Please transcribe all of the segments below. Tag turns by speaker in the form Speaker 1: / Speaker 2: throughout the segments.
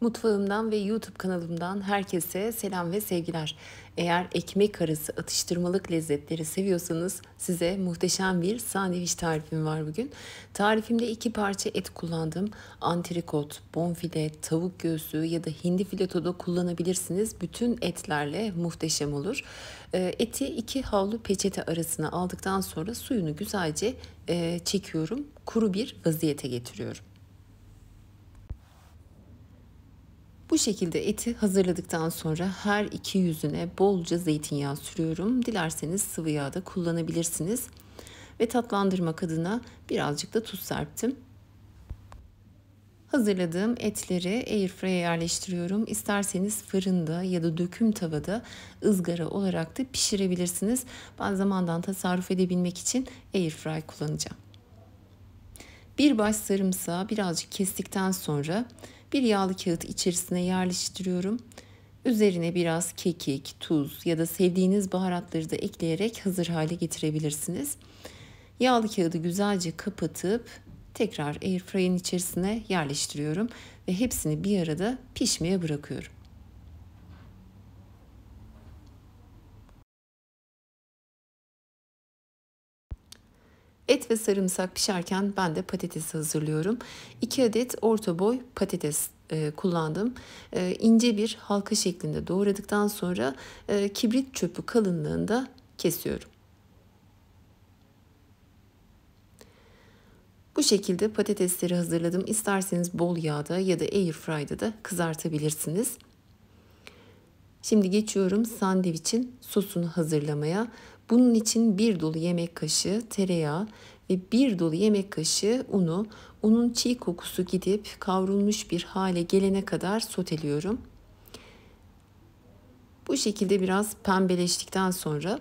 Speaker 1: Mutfağımdan ve YouTube kanalımdan herkese selam ve sevgiler. Eğer ekmek arası atıştırmalık lezzetleri seviyorsanız size muhteşem bir sandviç tarifim var bugün. Tarifimde iki parça et kullandım. Antrikot, bonfile, tavuk göğsü ya da hindi filetoda kullanabilirsiniz. Bütün etlerle muhteşem olur. Ee, eti iki havlu peçete arasına aldıktan sonra suyunu güzelce e, çekiyorum. Kuru bir vaziyete getiriyorum. Bu şekilde eti hazırladıktan sonra her iki yüzüne bolca zeytinyağı sürüyorum. Dilerseniz sıvı yağ da kullanabilirsiniz. Ve tatlandırmak adına birazcık da tuz serptim. Hazırladığım etleri airfryer'e yerleştiriyorum. İsterseniz fırında ya da döküm tavada ızgara olarak da pişirebilirsiniz. Ben zamandan tasarruf edebilmek için airfryer kullanacağım. Bir baş sarımsağı birazcık kestikten sonra bir yağlı kağıt içerisine yerleştiriyorum. Üzerine biraz kekik, tuz ya da sevdiğiniz baharatları da ekleyerek hazır hale getirebilirsiniz. Yağlı kağıdı güzelce kapatıp tekrar airfryer'in içerisine yerleştiriyorum ve hepsini bir arada pişmeye bırakıyorum. Et ve sarımsak pişerken ben de patatesi hazırlıyorum. 2 adet orta boy patates e, kullandım. E, ince bir halka şeklinde doğradıktan sonra e, kibrit çöpü kalınlığında kesiyorum. Bu şekilde patatesleri hazırladım. İsterseniz bol yağda ya da air fryda da kızartabilirsiniz. Şimdi geçiyorum sandviçin sosunu hazırlamaya. Bunun için bir dolu yemek kaşığı tereyağı ve bir dolu yemek kaşığı unu, unun çiğ kokusu gidip kavrulmuş bir hale gelene kadar soteliyorum. Bu şekilde biraz pembeleştikten sonra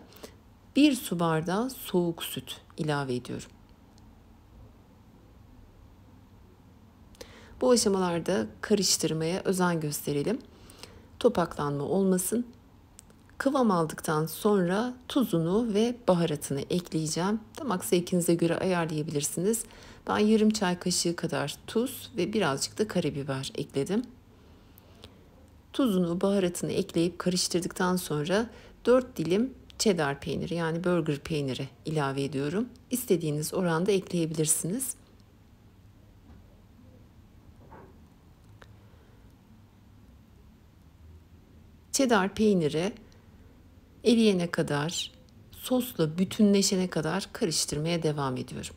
Speaker 1: bir su bardağı soğuk süt ilave ediyorum. Bu aşamalarda karıştırmaya özen gösterelim. Topaklanma olmasın. Kıvam aldıktan sonra tuzunu ve baharatını ekleyeceğim. Damak zevkinize göre ayarlayabilirsiniz. Ben yarım çay kaşığı kadar tuz ve birazcık da karabiber ekledim. Tuzunu, baharatını ekleyip karıştırdıktan sonra 4 dilim cheddar peyniri yani burger peyniri ilave ediyorum. İstediğiniz oranda ekleyebilirsiniz. Cheddar peyniri eriyene kadar, sosla bütünleşene kadar karıştırmaya devam ediyorum.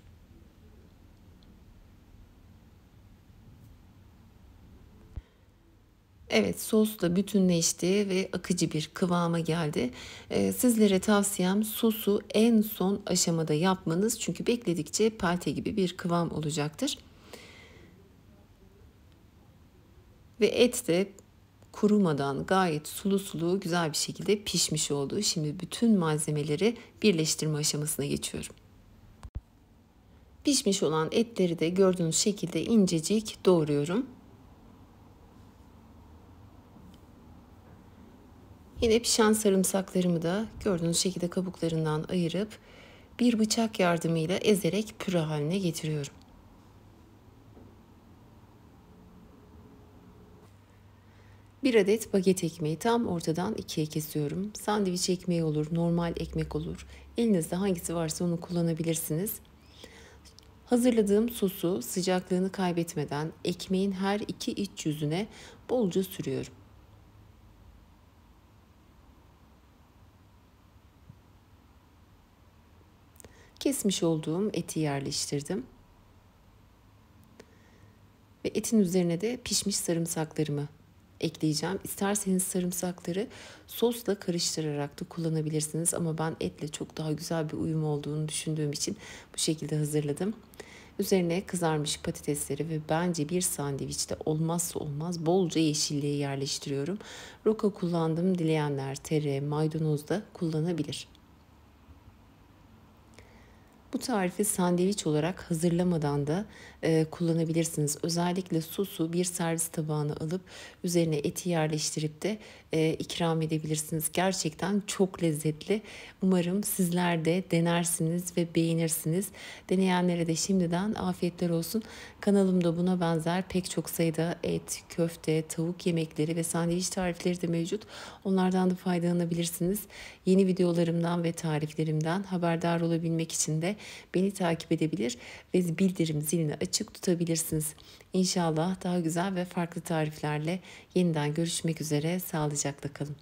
Speaker 1: Evet sosla bütünleşti ve akıcı bir kıvama geldi. Ee, sizlere tavsiyem sosu en son aşamada yapmanız. Çünkü bekledikçe pelte gibi bir kıvam olacaktır. Ve et de kurumadan gayet sulu sulu güzel bir şekilde pişmiş oldu. Şimdi bütün malzemeleri birleştirme aşamasına geçiyorum. Pişmiş olan etleri de gördüğünüz şekilde incecik doğruyorum. Yine pişen sarımsaklarımı da gördüğünüz şekilde kabuklarından ayırıp bir bıçak yardımıyla ezerek püre haline getiriyorum. 1 adet baget ekmeği tam ortadan ikiye kesiyorum. Sandviç ekmeği olur, normal ekmek olur. Elinizde hangisi varsa onu kullanabilirsiniz. Hazırladığım sosu sıcaklığını kaybetmeden ekmeğin her iki iç yüzüne bolca sürüyorum. Kesmiş olduğum eti yerleştirdim. Ve etin üzerine de pişmiş sarımsaklarımı ekleyeceğim. İsterseniz sarımsakları sosla karıştırarak da kullanabilirsiniz ama ben etle çok daha güzel bir uyum olduğunu düşündüğüm için bu şekilde hazırladım. Üzerine kızarmış patatesleri ve bence bir sandviçte olmazsa olmaz bolca yeşilliği yerleştiriyorum. Roka kullandım dileyenler tere, maydanoz da kullanabilir. Bu tarifi sandviç olarak hazırlamadan da e, kullanabilirsiniz. Özellikle sosu bir servis tabağına alıp üzerine eti yerleştirip de e, ikram edebilirsiniz. Gerçekten çok lezzetli. Umarım sizler de denersiniz ve beğenirsiniz. Deneyenlere de şimdiden afiyetler olsun. Kanalımda buna benzer pek çok sayıda et, köfte, tavuk yemekleri ve sandviç tarifleri de mevcut. Onlardan da faydalanabilirsiniz. Yeni videolarımdan ve tariflerimden haberdar olabilmek için de beni takip edebilir ve bildirim zilini açık tutabilirsiniz. İnşallah daha güzel ve farklı tariflerle yeniden görüşmek üzere sağlıcakla kalın.